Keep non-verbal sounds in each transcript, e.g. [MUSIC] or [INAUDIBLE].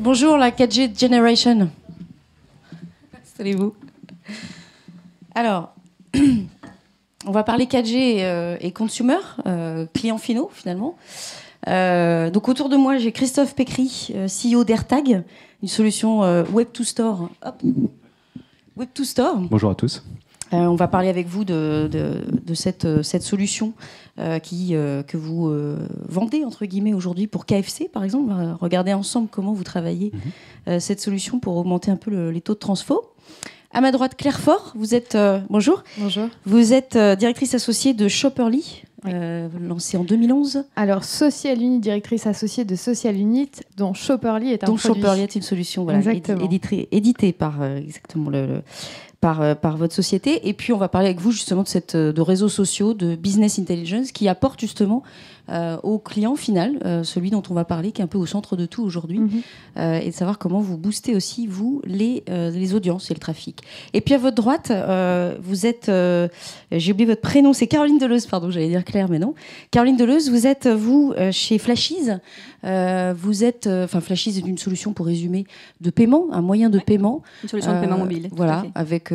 Bonjour la 4G Generation. Salut-vous. Alors, [CLEARS THROAT] on va parler 4G euh, et, consumer, euh, clients finaux finalement. Euh, donc autour de moi, j'ai Christophe Pécry, CEO d'AirTag, une solution Web to Store. Web to Store. Bonjour à tous. Euh, on va parler avec vous de, cette, euh, cette, solution euh, qui, que vous vendez entre guillemets aujourd'hui pour KFC par exemple. Regardez ensemble comment vous travaillez mhm. cette solution pour augmenter un peu les taux de transfo. À ma droite, Claire Fort, vous êtes bonjour. Bonjour. Vous êtes directrice associée de Shopperly. Euh, lancée en 2011. Alors, Social Unit, directrice associée de Social Unit, dont Shopperly est un dont Shopperly est une solution, voilà, éditée édité par exactement le par, euh, par votre société. Et puis, on va parler avec vous justement de, cette, euh, de réseaux sociaux, de business intelligence, qui apporte justement euh, au client final, celui dont on va parler, qui est un peu au centre de tout aujourd'hui, mhm. et de savoir comment vous boostez aussi, vous, les, les audiences et le trafic. Et puis, à votre droite, vous êtes, j'ai oublié votre prénom, c'est Caroline Deleuze, pardon, j'allais dire Claire, mais non. Caroline Deleuze, vous êtes, vous, chez Flashies, euh, vous êtes, euh, enfin, une solution pour résumer de paiement, un moyen de paiement. Une solution de paiement euh, mobile. Voilà, avec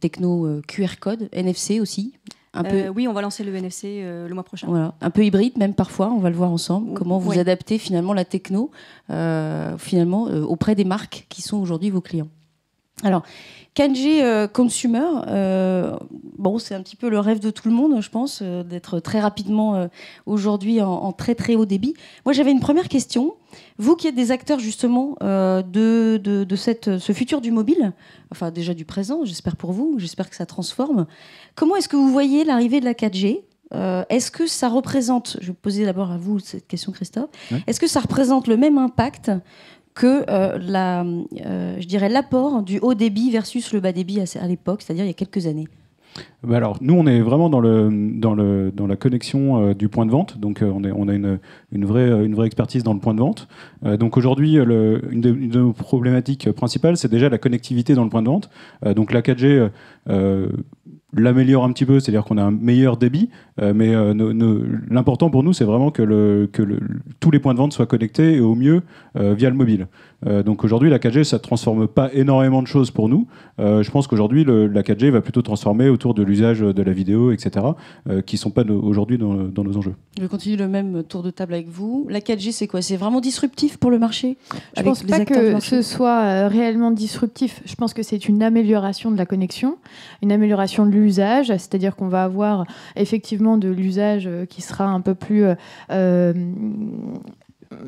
techno QR code, NFC aussi. Un peu... oui, on va lancer le NFC le mois prochain. Voilà, un peu hybride même parfois, on va le voir ensemble. Comment vous adaptez finalement la techno finalement auprès des marques qui sont aujourd'hui vos clients. Alors, 4G euh, Consumer, euh, bon, c'est un petit peu le rêve de tout le monde, je pense, euh, d'être très rapidement aujourd'hui en, très très haut débit. Moi, j'avais une première question. Vous qui êtes des acteurs justement de, ce futur du mobile, enfin déjà du présent, j'espère pour vous, j'espère que ça transforme, comment est-ce que vous voyez l'arrivée de la 4G Est-ce que ça représente, je vais poser d'abord à vous cette question Christophe, est-ce que ça représente le même impact que euh, la, euh, je dirais l'apport du haut débit versus le bas débit à, l'époque, c'est-à-dire il y a quelques années bah alors, nous, on est vraiment dans, le, dans, le, dans la connexion euh, du point de vente. Donc, on, on, a une, une, vraie, une vraie expertise dans le point de vente. donc, aujourd'hui, une, de nos problématiques principales, c'est déjà la connectivité dans le point de vente. donc, la 4G l'améliore un petit peu, c'est-à-dire qu'on a un meilleur débit, euh, mais euh, l'important pour nous, c'est vraiment que, le, tous les points de vente soient connectés et au mieux euh, via le mobile. Euh, donc aujourd'hui, la 4G, ça ne transforme pas énormément de choses pour nous. Euh, je pense qu'aujourd'hui, la 4G va plutôt transformer autour de l'usage de la vidéo, etc., euh, qui ne sont pas aujourd'hui dans, nos enjeux. Je vais continuer le même tour de table avec vous. La 4G, c'est quoi C'est vraiment disruptif pour le marché Je ne pense pas que ce soit réellement disruptif. Je pense que c'est une amélioration de la connexion, une amélioration de l'usage, c'est-à-dire qu'on va avoir effectivement de l'usage qui sera un peu plus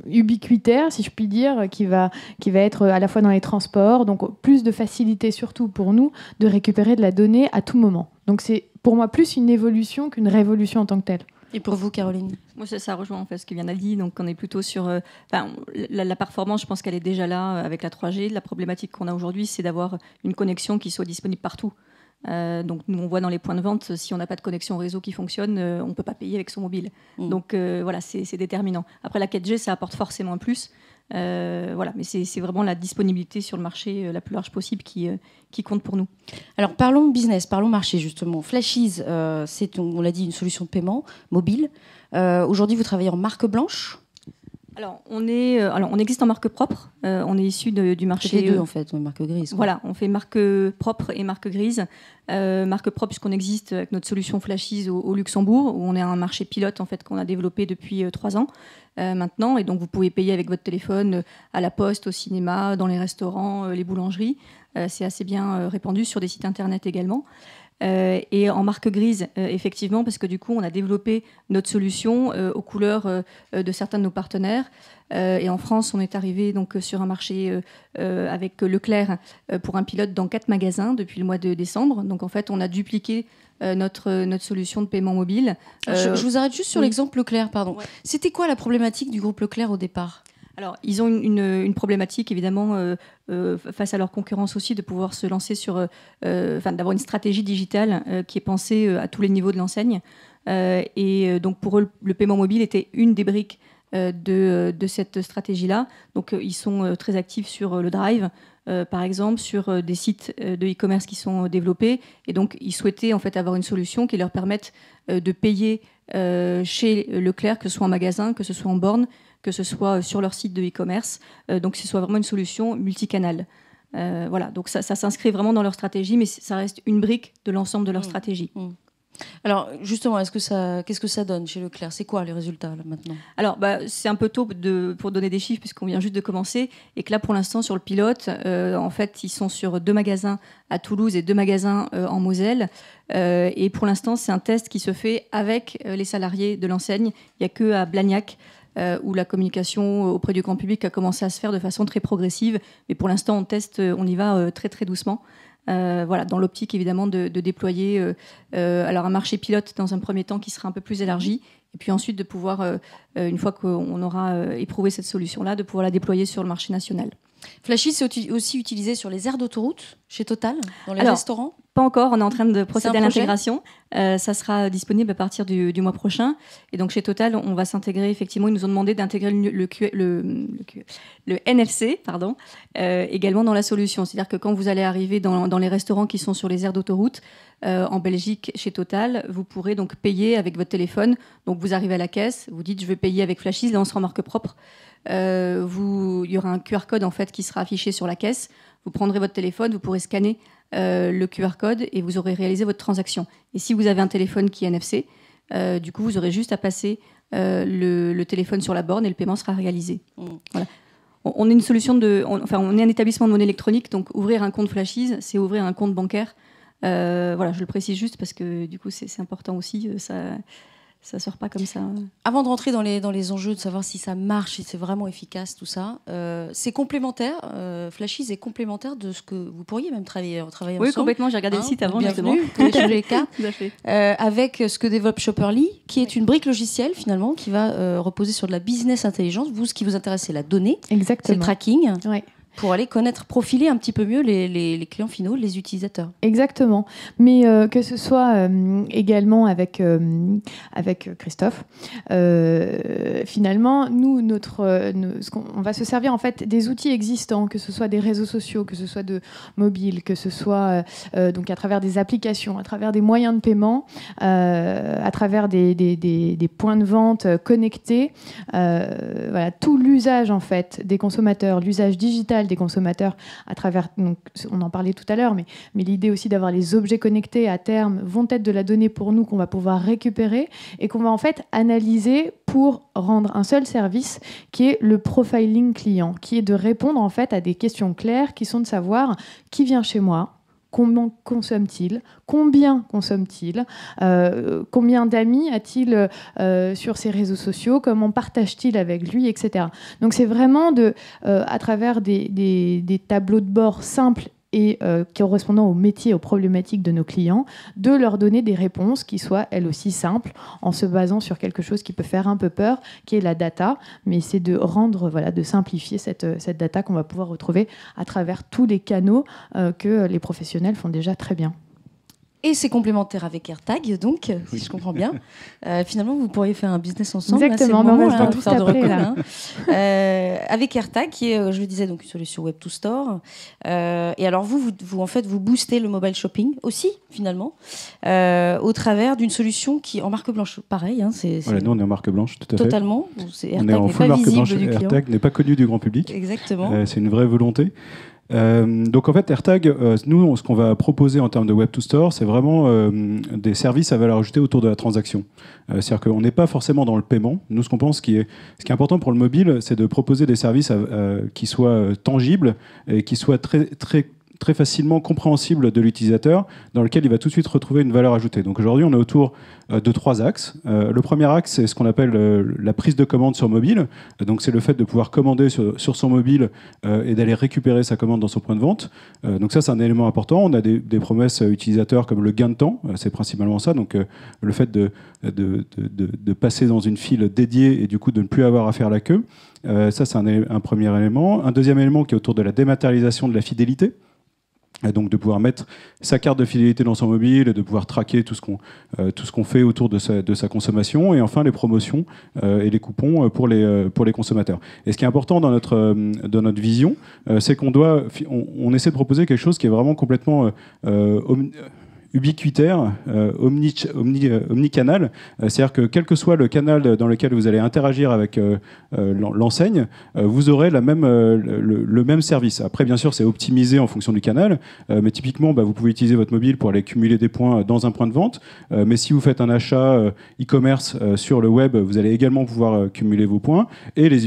ubiquitaire, si je puis dire, qui va, qui va être à la fois dans les transports, donc plus de facilité surtout pour nous de récupérer de la donnée à tout moment. Donc c'est pour moi plus une évolution qu'une révolution en tant que telle. Et pour vous, Caroline Moi, ça, ça, rejoint en ce qu'il vient dit. Donc, on est plutôt sur. Euh, la, performance, je pense qu'elle est déjà là euh, avec la 3G. La problématique qu'on a aujourd'hui, c'est d'avoir une connexion qui soit disponible partout. Euh, donc nous, on voit dans les points de vente, si on n'a pas de connexion réseau qui fonctionne, euh, on ne peut pas payer avec son mobile. Mm. Donc euh, voilà, c'est déterminant. Après, la 4G, ça apporte forcément un plus. voilà, mais c'est vraiment la disponibilité sur le marché la plus large possible qui, compte pour nous. Alors parlons business, parlons marché justement. Flashies, c'est, on, on l'a dit, une solution de paiement mobile. Aujourd'hui, vous travaillez en marque blanche alors on, est, euh, alors, on existe en marque propre. Euh, on est issu du marché. Les deux, euh, en fait, marque grise. Voilà, on fait marque propre et marque grise. marque propre, puisqu'on existe avec notre solution Flashies au, Luxembourg, où on est un marché pilote, en fait, qu'on a développé depuis trois ans maintenant. Et donc, vous pouvez payer avec votre téléphone à la poste, au cinéma, dans les restaurants, les boulangeries. C'est assez bien répandu sur des sites internet également. Euh, et en marque grise, euh, effectivement, parce que du coup, on a développé notre solution euh, aux couleurs de certains de nos partenaires. et en France, on est arrivé donc sur un marché avec Leclerc pour un pilote dans quatre magasins depuis le mois de décembre. Donc en fait, on a dupliqué notre, notre solution de paiement mobile. je, vous arrête juste sur l'exemple Leclerc, pardon. C'était quoi la problématique du groupe Leclerc au départ alors, ils ont une, problématique, évidemment, euh, euh, face à leur concurrence aussi, de pouvoir se lancer sur. Euh, enfin, d'avoir une stratégie digitale qui est pensée à tous les niveaux de l'enseigne. et donc, pour eux, le, paiement mobile était une des briques de, cette stratégie-là. Donc, ils sont très actifs sur le Drive. par exemple, sur des sites de e-commerce qui sont développés. Et donc, ils souhaitaient en fait avoir une solution qui leur permette de payer chez Leclerc, que ce soit en magasin, que ce soit en borne, que ce soit euh, sur leur site de e-commerce, euh, donc que ce soit vraiment une solution multicanale. Euh, voilà, donc ça, s'inscrit vraiment dans leur stratégie, mais ça reste une brique de l'ensemble de leur mmh. stratégie. Mmh. Alors justement, est-ce que ça, qu'est-ce que ça donne chez Leclerc C'est quoi les résultats maintenant Alors bah, c'est un peu tôt de, pour donner des chiffres puisqu'on vient juste de commencer et que là pour l'instant sur le pilote, en fait ils sont sur deux magasins à Toulouse et deux magasins en Moselle et pour l'instant c'est un test qui se fait avec les salariés de l'enseigne. Il n'y a que à Blagnac euh, où la communication auprès du grand public a commencé à se faire de façon très progressive. Mais pour l'instant, on teste, euh, on y va euh, très très doucement. voilà, dans l'optique évidemment de, déployer alors un marché pilote dans un premier temps qui sera un peu plus élargi, et puis ensuite de pouvoir, une fois qu'on aura éprouvé cette solution-là, de pouvoir la déployer sur le marché national. Flashy, c'est aussi utilisé sur les aires d'autoroute chez Total, dans les restaurants pas encore, on est en train de procéder à l'intégration. Euh, ça sera disponible à partir du, mois prochain. Et donc chez Total, on va s'intégrer, effectivement, ils nous ont demandé d'intégrer le, le, le, NFC pardon, euh, également dans la solution. C'est-à-dire que quand vous allez arriver dans, les restaurants qui sont sur les aires d'autoroute, euh, en Belgique, chez Total, vous pourrez donc payer avec votre téléphone. Donc vous arrivez à la caisse, vous dites je veux payer avec Flashis, là on sera en marque propre. vous, il y aura un QR code en fait qui sera affiché sur la caisse. Vous prendrez votre téléphone, vous pourrez scanner euh, le QR code et vous aurez réalisé votre transaction. Et si vous avez un téléphone qui est NFC, euh, du coup, vous aurez juste à passer euh, le, téléphone sur la borne et le paiement sera réalisé. Mm. On, est une solution de, enfin, on est un établissement de monnaie électronique, donc ouvrir un compte Flashies, c'est ouvrir un compte bancaire. voilà, je le précise juste parce que du coup, c'est important aussi ça sort pas comme ça. Avant de rentrer dans les, dans les enjeux, de savoir si ça marche, si c'est vraiment efficace, tout ça, euh, c'est complémentaire. Euh, Flashies est complémentaire de ce que vous pourriez même travailler, travailler ensemble. Oui, complètement. J'ai regardé le hein site avant, justement. Bienvenue, les [LAUGHS] euh, avec ce que développe Shopperly, qui est une brique logicielle, finalement, qui va euh, reposer sur de la business intelligence. Vous, ce qui vous intéresse, c'est la donnée. C'est le tracking. Oui. Pour aller connaître, profiler un petit peu mieux les, clients finaux, les utilisateurs. Exactement. Mais euh, que ce soit euh, également avec, euh, avec Christophe, finalement, nous, notre, on, va se servir en fait des outils existants, que ce soit des réseaux sociaux, que ce soit de mobile, que ce soit donc à travers des applications, à travers des moyens de paiement, à travers des, points de vente connectés. voilà, tout l'usage en fait des consommateurs, l'usage digital des consommateurs à travers, donc, on en parlait tout à l'heure, mais, mais l'idée aussi d'avoir les objets connectés à terme vont être de la donnée pour nous qu'on va pouvoir récupérer et qu'on va en fait analyser pour rendre un seul service qui est le profiling client, qui est de répondre en fait à des questions claires qui sont de savoir qui vient chez moi, Comment consomme-t-il Combien consomme-t-il euh, Combien d'amis a-t-il euh, sur ses réseaux sociaux Comment partage-t-il avec lui Etc. Donc c'est vraiment euh, à travers des, des, tableaux de bord simples et euh, correspondant aux métiers, aux problématiques de nos clients, de leur donner des réponses qui soient elles aussi simples, en se basant sur quelque chose qui peut faire un peu peur, qui est la data, mais c'est de rendre, voilà, de simplifier cette, euh, data qu'on va pouvoir retrouver à travers tous les canaux euh, que les professionnels font déjà très bien. Et c'est complémentaire avec AirTag, donc, si je comprends bien. [LAUGHS] Euh, finalement, vous pourriez faire un business ensemble. Exactement, hein, là, je on hein. de euh, avec AirTag, qui est, euh, je le disais, donc une solution web to store. et alors, vous, vous, en fait, vous boostez le mobile shopping aussi, finalement, au travers d'une solution qui, en marque blanche, pareil. Hein, c'est, nous, on est en marque blanche, tout à fait. Totalement. on est en full marque blanche. AirTag n'est pas connu du grand public. Exactement. c'est une vraie volonté. Euh, donc en fait, AirTag, euh, nous, ce qu'on va proposer en termes de Web to Store, c'est vraiment euh, des services à valeur ajoutée autour de la transaction. C'est-à-dire qu'on n'est pas forcément dans le paiement. Nous, ce qu'on pense, qui est, ce qui est important pour le mobile, c'est de proposer des services qui soient tangibles et qui soient très, très très facilement compréhensible de l'utilisateur, dans lequel il va tout de suite retrouver une valeur ajoutée. Donc aujourd'hui, on est autour euh, de trois axes. Euh, le premier axe, c'est ce qu'on appelle euh, la prise de commande sur mobile. Donc c'est le fait de pouvoir commander sur, son mobile et d'aller récupérer sa commande dans son point de vente. donc ça, c'est un élément important. On a des, promesses utilisateurs comme le gain de temps, c'est principalement ça. Donc le fait de passer dans une file dédiée et du coup de ne plus avoir à faire la queue. ça, c'est un, premier élément. Un deuxième élément qui est autour de la dématérialisation de la fidélité donc de pouvoir mettre sa carte de fidélité dans son mobile, et de pouvoir traquer tout ce qu'on euh, qu'on fait autour de sa, de sa, consommation, et enfin les promotions euh, et les coupons euh, pour les, euh, pour les consommateurs. Et ce qui est important dans notre, dans notre vision, c'est qu'on doit on, on, essaie de proposer quelque chose qui est vraiment complètement ubiquitaire, euh, omni, omni, euh, omnicanal, euh, c'est-à-dire que quel que soit le canal dans lequel vous allez interagir avec l'enseigne, vous aurez la même, le, même service. Après, bien sûr, c'est optimisé en fonction du canal, mais typiquement, bah, vous pouvez utiliser votre mobile pour aller cumuler des points dans un point de vente, mais si vous faites un achat e-commerce sur le web, vous allez également pouvoir cumuler vos points et les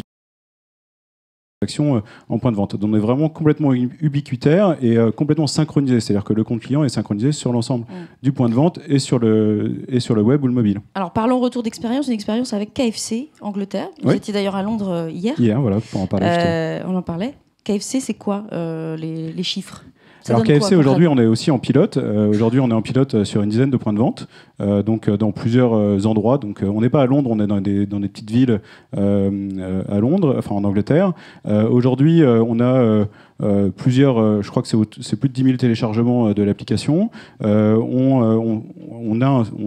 action euh, en point de vente. Donc on est vraiment complètement ubiquitaire et euh, complètement synchronisé, c'est-à-dire que le compte client est synchronisé sur l'ensemble mm. du point de vente et sur, le, et sur le web ou le mobile. Alors parlons retour d'expérience, une expérience avec KFC Angleterre. Vous étiez d'ailleurs à Londres euh, hier. Hier, voilà, pour en parler. on en parlait. KFC, c'est quoi les, les chiffres alors KFC aujourd'hui on est aussi en pilote. Euh, aujourd'hui on est en pilote euh, sur une dizaine de points de vente, euh, donc dans plusieurs endroits. Donc on n'est pas à Londres, on est dans des, dans des petites villes à Londres, enfin en Angleterre. aujourd'hui on a euh, plusieurs, euh, je crois que c'est plus de 10 000 téléchargements euh, de l'application. On,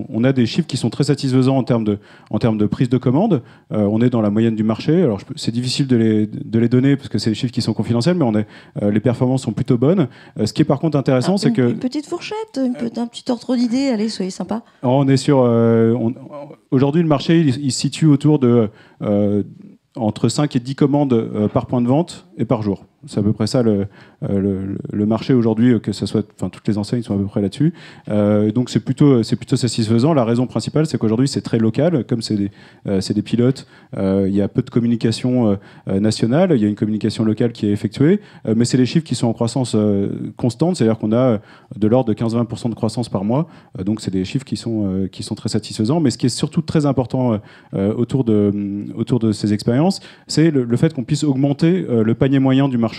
on, a, des chiffres qui sont très satisfaisants en termes de, en de prise de commande. on est dans la moyenne du marché. Alors c'est difficile de les, donner parce que c'est des chiffres qui sont confidentiels, mais on est, les performances sont plutôt bonnes. ce qui est par contre intéressant, ah, c'est que... Une petite fourchette, un petit ordre d'idée, allez, soyez sympa. Oh, on est sur... Aujourd'hui, le marché, il, il, se situe autour de entre 5 et 10 commandes par point de vente et par jour. C'est à peu près ça le, euh, le, marché aujourd'hui, euh, que ce soit, enfin toutes les enseignes sont à peu près là-dessus. Euh, donc c'est plutôt, c'est plutôt satisfaisant. La raison principale, c'est qu'aujourd'hui c'est très local, comme c'est des, des, pilotes, il y a peu de communication nationale, il y a une communication locale qui est effectuée, mais c'est les chiffres qui sont en croissance constante, c'est-à-dire qu'on a de l'ordre de 15-20% de croissance par mois. donc c'est des chiffres qui sont, qui sont très satisfaisants. Mais ce qui est surtout très important autour, de, autour de ces expériences, c'est le, le, fait qu'on puisse augmenter le panier moyen du marché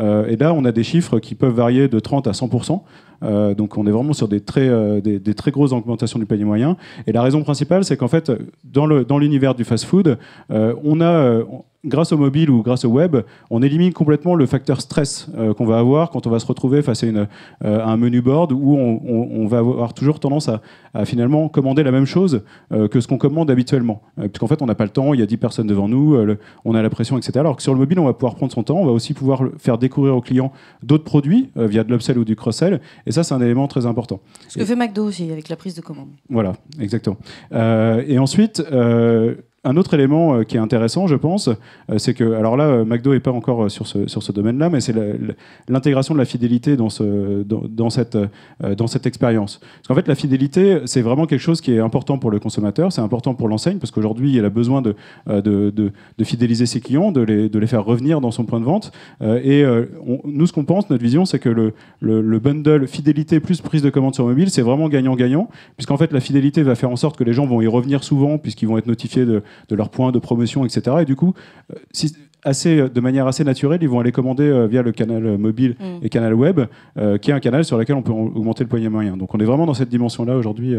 euh, et là, on a des chiffres qui peuvent varier de 30 à 100 euh, donc on est vraiment sur des très, euh, des, très grosses augmentations du panier moyen. Et la raison principale, c'est qu'en fait, dans le, dans du fast-food, on a grâce au mobile ou grâce au web, on élimine complètement le facteur stress euh, qu'on va avoir quand on va se retrouver face à, euh, un menu board où on, va avoir toujours tendance à, finalement commander la même chose euh, que ce qu'on commande habituellement. Puisqu'en fait, on n'a pas le temps, il y a 10 personnes devant nous, on a la pression, etc. Alors que sur le mobile, on va pouvoir prendre son temps, on va aussi pouvoir faire découvrir aux clients d'autres produits via de l'upsell ou du cross-sell. Et ça, c'est un élément très important. Ce que fait McDo aussi avec la prise de commande. Voilà, exactement. et ensuite un autre élément euh, qui est intéressant, je pense, euh, c'est que, alors là, euh, McDo n'est pas encore sur ce, sur ce domaine-là, mais c'est l'intégration de la fidélité dans, ce, dans, cette, dans cette expérience. Parce qu'en fait, la fidélité, c'est vraiment quelque chose qui est important pour le consommateur, c'est important pour l'enseigne, parce qu'aujourd'hui, elle a besoin de, de, de, fidéliser ses clients, de les, de les faire revenir dans son point de vente. et nous, ce qu'on pense, notre vision, c'est que le, le, le, bundle fidélité plus prise de commande sur mobile, c'est vraiment gagnant-gagnant, puisqu'en fait, la fidélité va faire en sorte que les gens vont y revenir souvent, puisqu'ils vont être notifiés de, de leurs points de promotion, etc. Et du coup, euh, si, assez, euh, de manière assez naturelle, ils vont aller commander euh, via le canal euh, mobile et mm. et canal web, qui est un canal sur lequel on peut augmenter le poignet moyen. Donc on est vraiment dans cette dimension-là aujourd'hui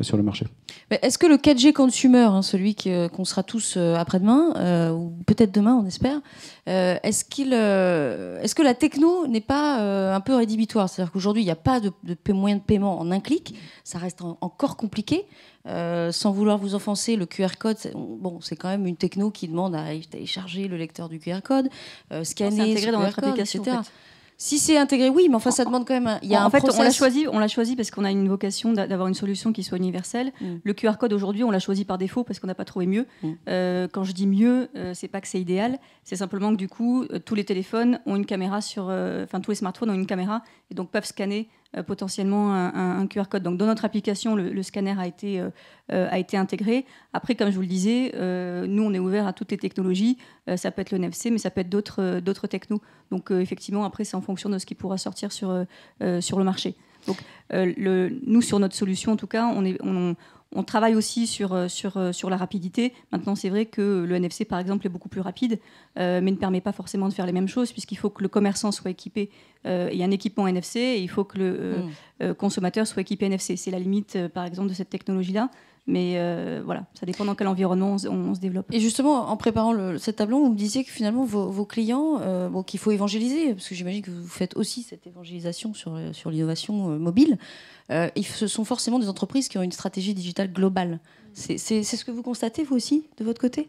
sur le marché. Est-ce que le 4G consumer, hein, celui qu'on sera tous après-demain, ou peut-être demain, on espère, est-ce qu'il, est-ce que la techno n'est pas un peu rédhibitoire C'est-à-dire qu'aujourd'hui, il n'y a pas de, de, moyen de paiement en un clic, ça reste encore compliqué. sans vouloir vous offenser, le QR code, bon, c'est quand même une techno qui demande à télécharger le lecteur du QR code, euh, scanner, intégré dans notre application, Si c'est intégré, oui, mais enfin, ça demande quand même. il y a en fait, on l'a choisi, on l'a choisi parce qu'on a une vocation d'avoir une solution qui soit universelle. Mm. Le QR code aujourd'hui, on l'a choisi par défaut parce qu'on n'a pas trouvé mieux. Mm. Euh, quand je dis mieux, euh, c'est pas que c'est idéal, c'est simplement que du coup, tous les téléphones ont une caméra sur, enfin, tous les smartphones ont une caméra et donc peuvent scanner euh, potentiellement un, QR code. Donc dans notre application, le, scanner a été, euh, euh, a été intégré. Après, comme je vous le disais, nous, on est ouvert à toutes les technologies. ça peut être le NFC, e mais ça peut être d'autres d'autres technos. Donc effectivement, après, c'est en fonction de ce qui pourra sortir sur, sur le marché. Donc, le, nous, sur notre solution, en tout cas, on, est, on, on travaille aussi sur, euh, euh, sur, la rapidité. Maintenant, c'est vrai que le NFC, par exemple, est beaucoup plus rapide, euh, mais ne permet pas forcément de faire les mêmes choses, puisqu'il faut que le commerçant soit équipé. il y a un équipement NFC et il faut que le mm. consommateur soit équipé NFC. C'est la limite, par exemple, de cette technologie-là. Mais euh, voilà, ça dépend dans quel environnement on, se développe. Et justement, en préparant le, ce tableau, vous me disiez que finalement, vos, clients, euh, bon, qu'il faut évangéliser, parce que j'imagine que vous faites aussi cette évangélisation sur, euh, sur l'innovation mobile, euh, ce sont forcément des entreprises qui ont une stratégie digitale globale. C'est ce que vous constatez, vous aussi, de votre côté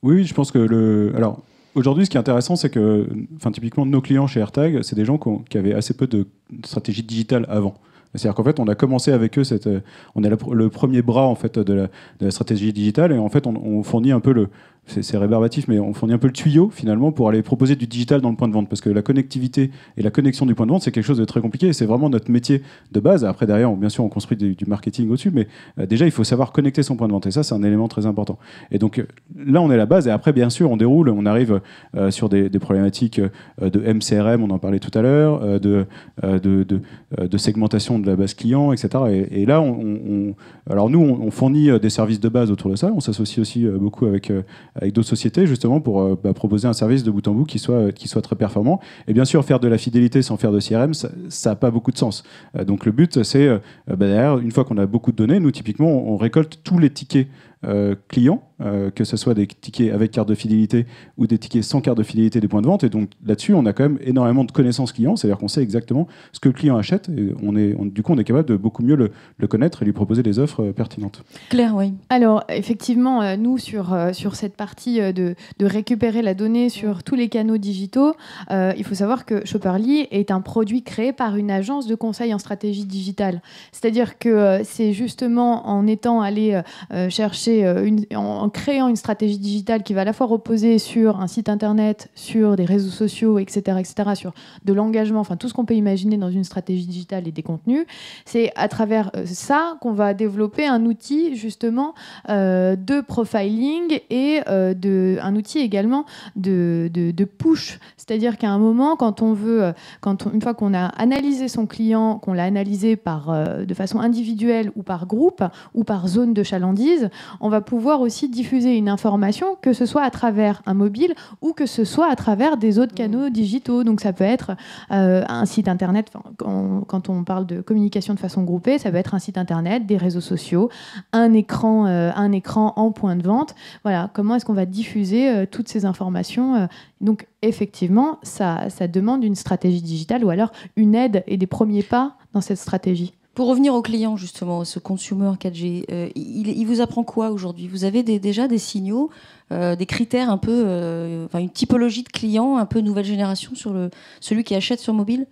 oui, je pense que le. Alors, aujourd'hui, ce qui est intéressant, c'est que, enfin, typiquement, nos clients chez AirTag, c'est des gens qui, avaient assez peu de stratégie digitale avant. C'est-à-dire qu'en fait, on a commencé avec eux, cette, euh, on est le premier bras en fait de la, de la stratégie digitale et en fait, on fournit un peu le, c'est rébarbatif, mais on fournit un peu le tuyau finalement pour aller proposer du digital dans le point de vente. Parce que la connectivité et la connexion du point de vente, c'est quelque chose de très compliqué c'est vraiment notre métier de base. Après, derrière, on, bien sûr, on construit du, marketing au-dessus, mais euh, déjà, il faut savoir connecter son point de vente et ça, c'est un élément très important. Et donc euh, là, on est la base et après, bien sûr, on déroule, on arrive euh, sur des, problématiques de MCRM, on en parlait tout à l'heure, de de, segmentation de la base client, etc. Et, là, on, alors nous, on, fournit des services de base autour de ça. On s'associe aussi beaucoup avec avec d'autres sociétés justement pour euh, bah, proposer un service de bout en bout qui soit, euh, qui soit très performant. Et bien sûr, faire de la fidélité sans faire de CRM, ça n'a pas beaucoup de sens. Euh, donc le but, c'est bah, derrière, une fois qu'on a beaucoup de données, nous typiquement, on récolte tous les tickets euh, clients, euh, que ce soit des tickets avec carte de fidélité ou des tickets sans carte de fidélité des points de vente. Et donc là-dessus, on a quand même énormément de connaissances clients, c'est-à-dire qu'on sait exactement ce que le client achète. Et on est, du coup, on est capable de beaucoup mieux le, connaître et lui proposer des offres euh, pertinentes. Claire, oui. Alors effectivement, nous, sur, sur cette partie de, de, récupérer la donnée sur tous les canaux digitaux, il faut savoir que Shopperly est un produit créé par une agence de conseil en stratégie digitale. C'est-à-dire que c'est justement en étant allé chercher euh, une, en créant une stratégie digitale qui va à la fois reposer sur un site internet, sur des réseaux sociaux, etc., etc., sur de l'engagement, enfin tout ce qu'on peut imaginer dans une stratégie digitale et des contenus, c'est à travers euh, ça qu'on va développer un outil justement euh, de profiling et de, un outil également de, de, push. C'est-à-dire qu'à un moment, quand on veut, quand une fois qu'on a analysé son client, qu'on l'a analysé par, de façon individuelle ou par groupe ou par zone de chalandise, on va pouvoir aussi diffuser une information, que ce soit à travers un mobile ou que ce soit à travers des autres mm. canaux digitaux. Donc ça peut être euh, un site internet, quand, on parle de communication de façon groupée, ça peut être un site internet, des réseaux sociaux, un écran, euh, un écran en point de vente. Voilà, comment est-ce qu'on va diffuser euh, toutes ces informations Donc effectivement, ça demande une stratégie digitale ou alors une aide et des premiers pas dans cette stratégie. Pour revenir au client, justement, ce consumer 4G, euh, il, vous apprend quoi aujourd'hui Vous avez déjà des signaux, euh, des critères un peu, euh, enfin, une typologie de client un peu nouvelle génération sur celui qui achète sur mobile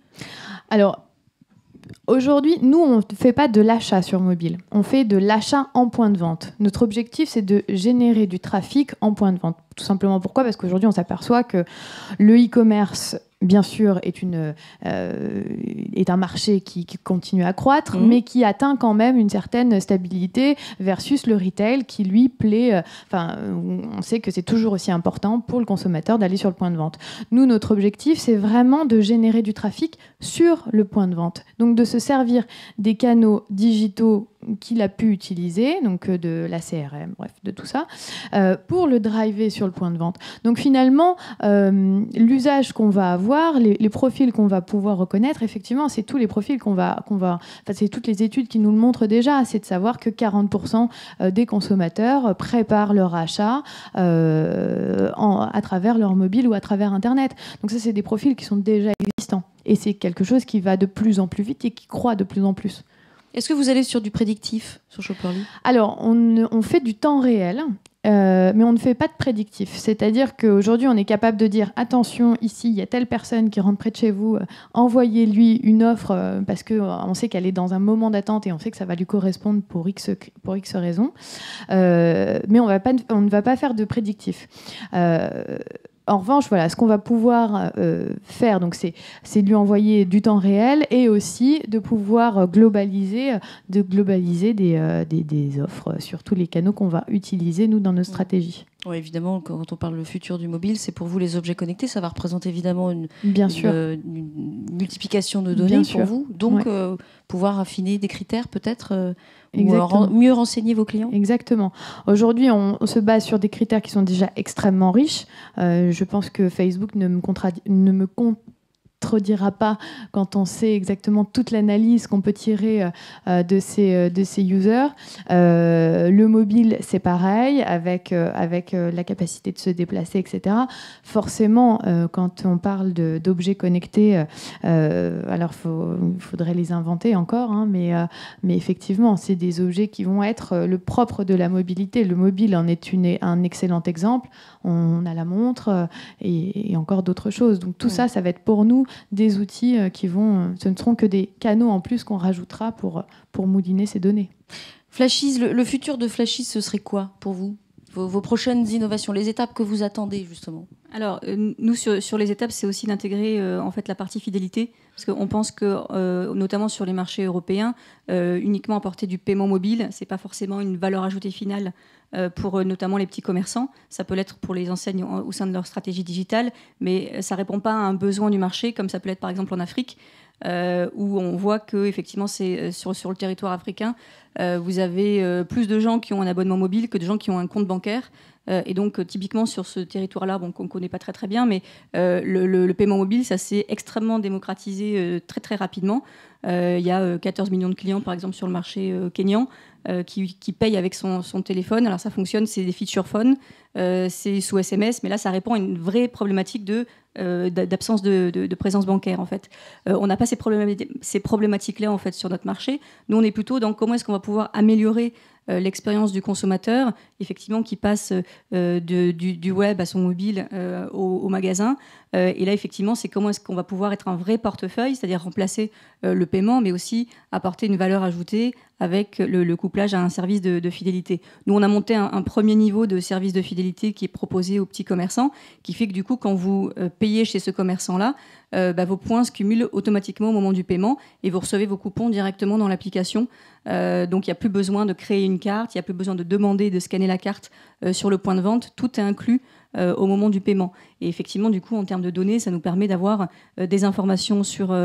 Alors, Aujourd'hui, nous, on ne fait pas de l'achat sur mobile, on fait de l'achat en point de vente. Notre objectif, c'est de générer du trafic en point de vente. Tout simplement pourquoi Parce qu'aujourd'hui, on s'aperçoit que le e-commerce, bien sûr, est, une, euh, un marché qui, continue à croître, mhm. mais qui atteint quand même une certaine stabilité versus le retail qui, lui, plaît. Euh, enfin, on sait que c'est toujours aussi important pour le consommateur d'aller sur le point de vente. Nous, notre objectif, c'est vraiment de générer du trafic sur le point de vente. Donc, de se servir des canaux digitaux qu'il a pu utiliser, donc euh, de la CRM, bref, de tout ça, euh, pour le driver sur le point de vente. Donc finalement, euh, l'usage qu'on va avoir, les, profils qu'on va pouvoir reconnaître, effectivement, c'est tous les profils qu'on va, qu'on va, enfin, c'est toutes les études qui nous le montrent déjà, c'est de savoir que 40% des consommateurs préparent leur achat à travers leur mobile ou à travers Internet. Donc ça, c'est des profils qui sont déjà existants. Et c'est quelque chose qui va de plus en plus vite et qui croît de plus en plus. Est-ce que vous allez sur du prédictif sur Shopperly Alors, on, fait du temps réel, euh, mais on ne fait pas de prédictif. C'est-à-dire qu'aujourd'hui, on est capable de dire attention, ici, il y a telle personne qui rentre près de chez vous, euh, envoyez-lui une offre euh, parce qu'on sait qu'elle est dans un moment d'attente et on sait que ça va lui correspondre pour X, pour X raisons. mais on, on ne va pas faire de prédictif en revanche, voilà, ce qu'on va pouvoir euh, faire, donc c'est, de lui envoyer du temps réel et aussi de pouvoir euh, globaliser, euh, de globaliser des, des offres sur tous les canaux qu'on va utiliser nous dans nos mm. stratégies évidemment, quand on parle le futur du mobile, c'est pour vous les objets connectés, ça va représenter évidemment une, euh, multiplication de données pour vous. Donc, euh, pouvoir affiner des critères peut-être euh, ou mieux renseigner vos clients Exactement. Aujourd'hui, on, se base sur des critères qui sont déjà extrêmement riches. je pense que Facebook ne me, ne me trop dira pas quand on sait exactement toute l'analyse qu'on peut tirer euh, euh, de, ces, euh, de ces users. le mobile, c'est pareil, avec, avec la capacité de se déplacer, etc. Forcément, quand on parle d'objets connectés, alors il faudrait les inventer encore, hein, mais, mais effectivement, c'est des objets qui vont être le propre de la mobilité. Le mobile en est un excellent exemple. On a la montre et, encore d'autres choses. Donc tout ça, ça va être pour nous des outils euh, qui vont. Euh, ce ne seront que des canaux en plus qu'on rajoutera pour, euh, pour mouliner ces données. Flashis le, futur de Flashies, ce serait quoi pour vous vos, prochaines innovations, les étapes que vous attendez justement Alors, nous, sur, les étapes, c'est aussi d'intégrer en fait la partie fidélité parce qu'on pense que, euh, notamment sur les marchés européens, euh, uniquement apporter du paiement mobile, ce n'est pas forcément une valeur ajoutée finale euh, pour notamment les petits commerçants. Ça peut l'être pour les enseignes au sein de leur stratégie digitale, mais ça ne répond pas à un besoin du marché, comme ça peut l'être par exemple en Afrique. où on voit que effectivement c'est sur, le territoire africain, vous avez plus de gens qui ont un abonnement mobile que de gens qui ont un compte bancaire. Euh, et donc, euh, typiquement, sur ce territoire-là, bon, qu'on ne connaît pas très très bien, mais euh, le, paiement mobile, ça s'est extrêmement démocratisé très très rapidement. Il y a 14 millions de clients, par exemple, sur le marché kényan. Qui, qui, paye avec son, son, téléphone. Alors ça fonctionne, c'est des feature phones, c'est sous SMS, mais là ça répond à une vraie problématique de euh, d'absence de, présence bancaire en fait. Euh, on n'a pas ces, problématiques, ces problématiques-là en fait sur notre marché. Nous, on est plutôt dans comment est-ce qu'on va pouvoir améliorer euh, l'expérience du consommateur, effectivement, qui passe du, web à son mobile au, magasin, euh, et là, effectivement, c'est comment est-ce qu'on va pouvoir être un vrai portefeuille, c'est-à-dire remplacer euh, le paiement, mais aussi apporter une valeur ajoutée avec le, couplage à un service de, fidélité. Nous, on a monté un, premier niveau de service de fidélité qui est proposé aux petits commerçants, qui fait que du coup, quand vous euh, payez chez ce commerçant-là, euh, bah, vos points se cumulent automatiquement au moment du paiement et vous recevez vos coupons directement dans l'application. Euh, donc il n'y a plus besoin de créer une carte, il n'y a plus besoin de demander de scanner la carte euh, sur le point de vente. Tout est inclus au moment du paiement. Et effectivement, du coup, en termes de données, ça nous permet d'avoir des informations sur,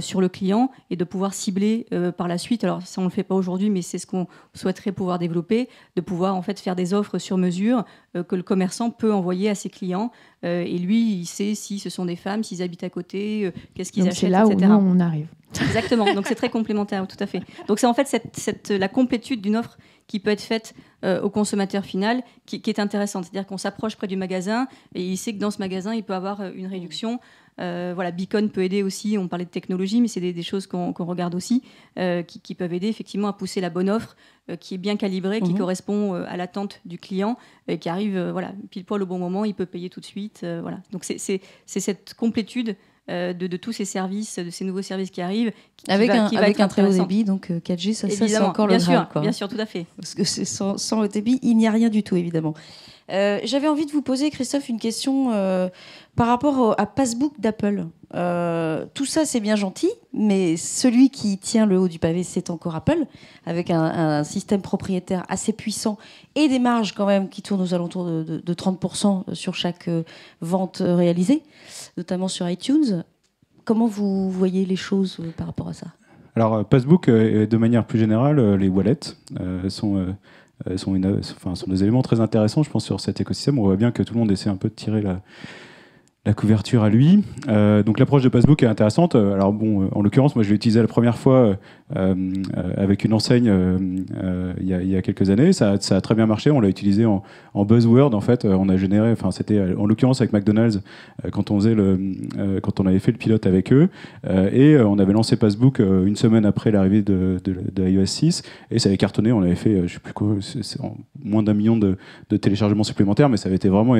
sur le client et de pouvoir cibler par la suite. Alors ça, on ne le fait pas aujourd'hui, mais c'est ce qu'on souhaiterait pouvoir développer, de pouvoir en fait faire des offres sur mesure que le commerçant peut envoyer à ses clients. et lui, il sait si ce sont des femmes, s'ils habitent à côté, euh, qu'est-ce qu'ils achètent, là Où on arrive. Exactement, donc c'est très complémentaire, tout à fait. Donc c'est en fait la complétude d'une offre qui peut être faite euh, au consommateur final qui, qui est intéressante. C'est-à-dire qu'on s'approche près du magasin et il sait que dans ce magasin, il peut avoir euh, une réduction euh, voilà, Beacon peut aider aussi, on parlait de technologie, mais c'est des, choses qu'on regarde aussi, euh, qui, peuvent aider effectivement à pousser la bonne offre euh, qui est bien calibrée, qui mhm. correspond à l'attente du client, et qui arrive voilà, pile poil au bon moment, il peut payer tout de suite. voilà. Donc c'est cette complétude. De, tous ces services, de ces nouveaux services qui arrivent. avec un, très haut débit, donc 4G, ça, c'est encore bien le sûr, Bien sûr, tout à fait. Parce que sans, sans débit, il n'y a rien du tout, évidemment. Euh, j'avais envie de vous poser, Christophe, une question euh, par rapport à Passbook d'Apple. Euh, tout ça, c'est bien gentil, mais celui qui tient le haut du pavé, c'est encore Apple, avec un, système propriétaire assez puissant et des marges quand même qui tournent aux alentours de, 30% sur chaque vente réalisée, notamment sur iTunes. Comment vous voyez les choses par rapport à ça alors, Passbook, de manière plus générale, les wallets sont euh, sont, enfin, sont des éléments très intéressants, je pense, sur cet écosystème. On voit bien que tout le monde essaie un peu de tirer la, la couverture à lui. Euh, donc l'approche de Passbook est intéressante. Euh, alors bon, en l'occurrence, moi je l'ai utilisé la première fois euh, euh, avec une enseigne euh, il y, a, quelques années. Ça, a très bien marché. On l'a utilisé en, buzzword en fait. On a généré, enfin c'était en l'occurrence avec McDonald's quand on faisait le, quand on avait fait le pilote avec eux et on avait lancé Passbook une semaine après l'arrivée de, iOS 6 et ça avait cartonné. On avait fait je sais plus quoi, moins d'un million de, téléchargements supplémentaires, mais ça avait été vraiment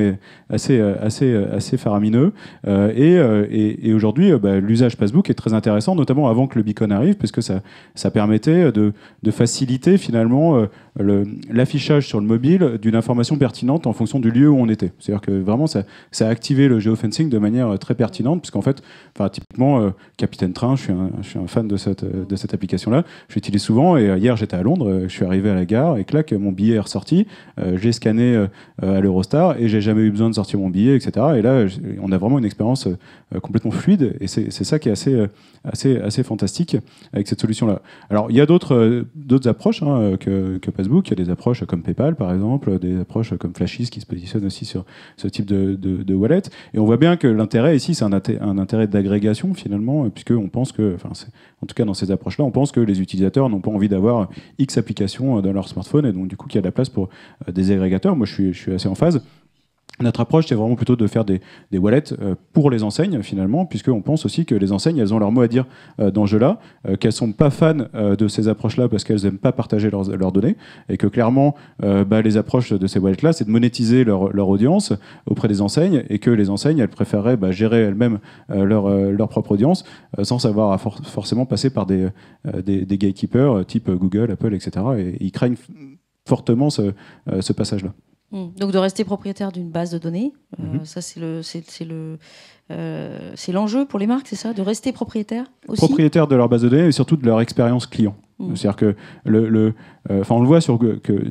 assez assez assez faramineux. et, aujourd'hui, bah, l'usage Passbook est très intéressant, notamment avant que le beacon arrive, puisque ça, ça permettait euh, de, faciliter finalement euh, l'affichage sur le mobile d'une information pertinente en fonction du lieu où on était. C'est-à-dire que vraiment, ça, a activé le geofencing de manière euh, très pertinente, puisqu'en fait, typiquement, Capitaine Train, je suis un, je suis un fan de cette, de cette application-là, je l'utilise souvent, et hier j'étais à Londres, je suis arrivé à la gare, et clac, mon billet est ressorti, j'ai scanné à l'Eurostar, et j'ai jamais eu besoin de sortir mon billet, etc. Et là, on a vraiment une expérience complètement fluide, et c'est ça qui est assez, assez, assez fantastique avec cette solution alors, il y a d'autres euh, d'autres approches hein, euh, que, Facebook. Il y a des approches comme PayPal, par exemple, des approches comme Flashis qui se positionnent aussi sur ce type de, wallet. Et on voit bien que l'intérêt ici, c'est un, intérêt d'agrégation finalement, euh, puisqu'on pense que, enfin, en tout cas dans ces approches-là, on pense que les utilisateurs n'ont pas envie d'avoir X applications dans leur smartphone et donc du coup qu'il y a de la place pour des agrégateurs. Moi, je suis, je suis assez en phase. Notre approche, c'est vraiment plutôt de faire des, des wallets euh, pour les enseignes, finalement, puisqu'on pense aussi que les enseignes, elles ont leur mot à dire euh, dans ce jeu-là, euh, qu'elles ne sont pas fans de ces approches-là parce qu'elles n'aiment pas partager leurs, leurs, données, et que clairement, bah, les approches de ces wallets-là, c'est de monétiser leur, audience auprès des enseignes, et que les enseignes, elles préféreraient bah, gérer elles-mêmes leur, leur, propre audience sans savoir forcément passer par des, des, gatekeepers type Google, Apple, etc. Et ils craignent fortement ce, ce passage-là. Hmm. Donc de rester propriétaire d'une base de données, euh, mhm. ça c'est le le euh, c'est l'enjeu pour les marques, c'est ça, de rester propriétaire aussi. Propriétaire de leur base de données et surtout de leur expérience client. Hmm. C'est-à-dire que le, euh, enfin, on le voit sur que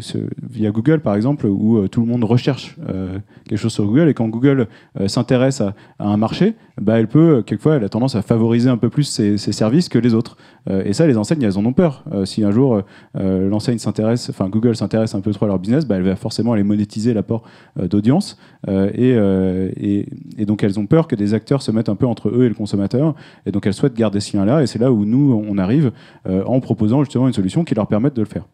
via Google par exemple, où euh, tout le monde recherche euh, quelque chose sur Google et quand Google s'intéresse à, un marché, bah, elle peut quelquefois elle a tendance à favoriser un peu plus ses, services que les autres. et ça, les enseignes, elles en ont peur. si un jour l'enseigne s'intéresse, enfin Google s'intéresse un peu trop à leur business, bah, elle va forcément aller monétiser l'apport d'audience et, et, donc elles ont peur que des acteurs se mettent un peu entre eux et le consommateur. Et donc elles souhaitent garder ce lien-là. Et c'est là où nous, on arrive en proposant justement une solution qui leur permette de le faire.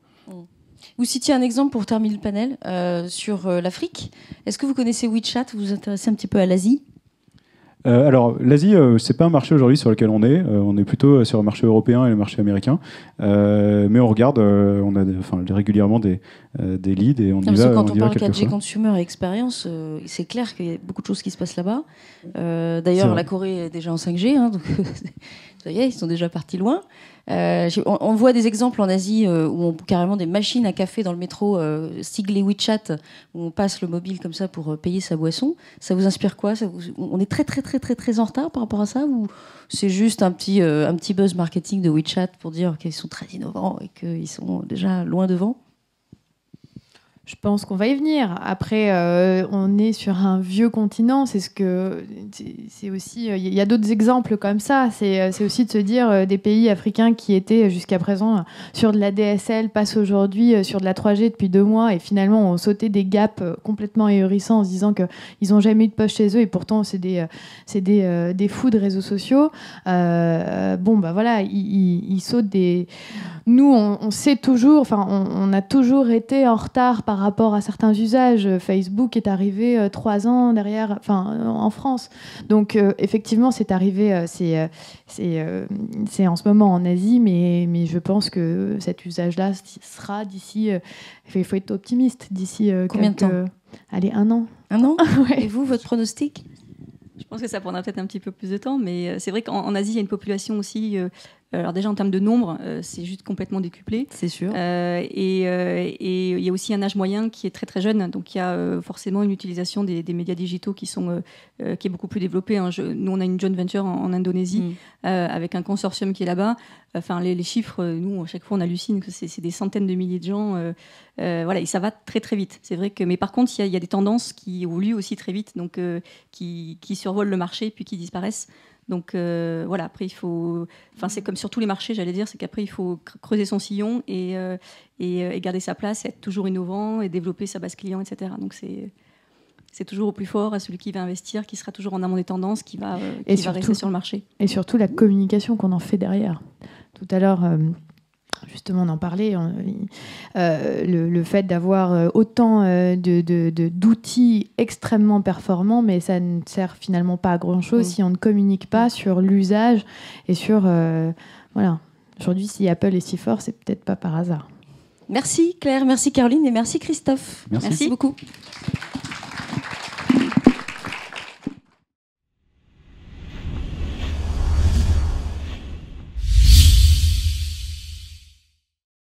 Vous citiez un exemple pour terminer le panel euh, sur euh, l'Afrique. Est-ce que vous connaissez WeChat Vous vous intéressez un petit peu à l'Asie euh, alors, l'Asie, ce c'est pas un marché aujourd'hui sur lequel on est. on est plutôt sur le marché européen et le marché américain. mais on regarde, on a enfin, régulièrement des, des leads et on y va. Quand on, parle 4G Consumer Experience, c'est clair qu'il y a beaucoup de choses qui se passent là-bas. D'ailleurs, la Corée est déjà en 5G. Hein, donc [LAUGHS] ça y ils sont déjà partis loin. Euh, on, voit des exemples en Asie euh, où on carrément des machines à café dans le métro, euh, WeChat, où on passe le mobile comme ça pour euh, payer sa boisson. Ça vous inspire quoi On est très très très très très en retard par rapport à ça ou c'est juste un petit un petit buzz marketing de WeChat pour dire qu'ils sont très innovants et qu'ils sont déjà loin devant je pense qu'on va y venir. Après, euh, on est sur un vieux continent. C'est ce que c'est aussi. Euh, il y a d'autres exemples comme ça. C'est euh, aussi de se dire des pays africains qui étaient jusqu'à présent sur de la DSL passent aujourd'hui sur de la 3G depuis deux mois et finalement ont sauté des gaps complètement ahurissants en se disant que ils jamais eu de poche chez eux et pourtant c'est des c'est des, fous de réseaux sociaux. bon bah voilà, ils sautent des nous, on, sait toujours, enfin, on, a toujours été en retard par rapport à certains usages. Facebook est arrivé euh, trois ans derrière, enfin, euh, en France. Donc, euh, effectivement, c'est arrivé, c'est, c'est, en ce moment en Asie, mais, mais je pense que cet usage-là sera d'ici. Il faut être optimiste d'ici. Combien de temps Allez, un an. Un an [LAUGHS] Et vous, votre pronostic je pense que ça prendra peut-être un petit peu plus de temps, mais c'est vrai qu'en Asie, il y a une population aussi euh, alors déjà en termes de nombre, euh, c'est juste complètement décuplé. C'est sûr. Euh, et il y a aussi un âge moyen qui est très très jeune, donc il y a forcément une utilisation des, médias digitaux qui est beaucoup plus développée. Hein. nous on a une joint venture en, Indonésie mm. avec un consortium qui est là-bas. Enfin les, chiffres, nous à chaque fois on hallucine que c'est des centaines de milliers de gens. voilà et ça va très très vite. C'est vrai que mais par contre il y, a des tendances qui lieu aussi très vite, donc qui, qui survolent le marché puis qui disparaissent. Donc euh, voilà, après il faut, enfin c'est comme sur tous les marchés, j'allais dire, c'est qu'après il faut creuser son sillon et, euh, euh, et, garder sa place, être toujours innovant et développer sa base client, etc. Donc c'est c'est toujours au plus fort, à celui qui va investir, qui sera toujours en amont des tendances, qui va, qui va rester sur le marché. Et surtout la communication qu'on en fait derrière. Tout à l'heure, justement d'en parler, hein, euh, le, fait d'avoir euh, autant euh, d'outils de, extrêmement performants, mais ça ne sert finalement pas à grand-chose si on ne communique pas sur l'usage et sur... voilà, aujourd'hui si Apple est si fort, c'est peut-être pas par hasard. Merci Claire, merci Caroline et merci Christophe. merci beaucoup.